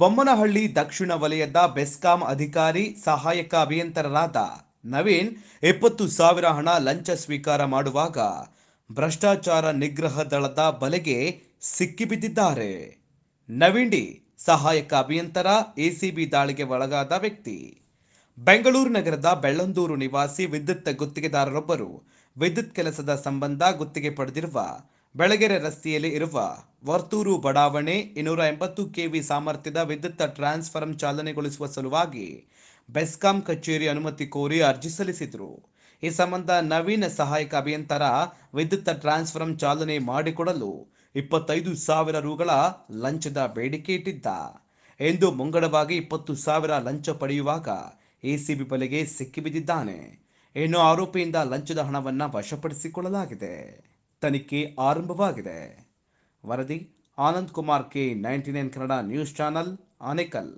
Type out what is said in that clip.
ಬೊಮ್ಮನಹಳ್ಳಿ ದಕ್ಷಿಣ ವಲಯದ ಬೆಸ್ಕಾಂ ಅಧಿಕಾರಿ ಸಹಾಯಕ ಅಭಿಯಂತರರಾದ ನವೀನ್ ಇಪ್ಪತ್ತು ಸಾವಿರ ಹಣ ಲಂಚ ಸ್ವೀಕಾರ ಮಾಡುವಾಗ ಭ್ರಷ್ಟಾಚಾರ ನಿಗ್ರಹ ದಳದ ಬಲೆಗೆ ಸಿಕ್ಕಿಬಿದ್ದಿದ್ದಾರೆ ನವೀನ್ ಡಿ ಸಹಾಯಕ ಅಭಿಯಂತರ ಎಸಿಬಿ ದಾಳಿಗೆ ಒಳಗಾದ ವ್ಯಕ್ತಿ ಬೆಂಗಳೂರು ನಗರದ ಬೆಳ್ಳಂದೂರು ನಿವಾಸಿ ವಿದ್ಯುತ್ ಗುತ್ತಿಗೆದಾರರೊಬ್ಬರು ವಿದ್ಯುತ್ ಕೆಲಸದ ಸಂಬಂಧ ಗುತ್ತಿಗೆ ಪಡೆದಿರುವ ಬೆಳಗೆರೆ ರಸ್ತೆಯಲ್ಲಿ ಇರುವ ವರ್ತೂರು ಬಡಾವಣೆ ಇನ್ನೂರ ಎಂಬತ್ತು ಕೆವಿ ಸಾಮರ್ಥ್ಯದ ವಿದ್ಯುತ್ ಟ್ರಾನ್ಸ್ಫಾರಂ ಚಾಲನೆಗೊಳಿಸುವ ಸಲುವಾಗಿ ಬೆಸ್ಕಾಂ ಕಚೇರಿ ಅನುಮತಿ ಕೋರಿ ಅರ್ಜಿ ಸಲ್ಲಿಸಿದರು ಈ ಸಂಬಂಧ ನವೀನ ಸಹಾಯಕ ಅಭಿಯಂತರ ವಿದ್ಯುತ್ ಟ್ರಾನ್ಸ್ಫಾರಂ ಚಾಲನೆ ಮಾಡಿಕೊಡಲು ಇಪ್ಪತ್ತೈದು ಸಾವಿರ ರುಗಳ ಲಂಚದ ಬೇಡಿಕೆ ಇಟ್ಟಿದ್ದ ಎಂದು ಮುಂಗಡವಾಗಿ ಇಪ್ಪತ್ತು ಸಾವಿರ ಲಂಚ ಪಡೆಯುವಾಗ ಎಸಿಬಿ ಬಲೆಗೆ ಸಿಕ್ಕಿಬಿದ್ದಿದ್ದಾನೆ ಇನ್ನು ಆರೋಪಿಯಿಂದ ಲಂಚದ ಹಣವನ್ನು ವಶಪಡಿಸಿಕೊಳ್ಳಲಾಗಿದೆ ತನಿಖೆ ಆರಂಭವಾಗಿದೆ ವರದಿ Anand Kumar K ninety nine Kannada news channel Anekal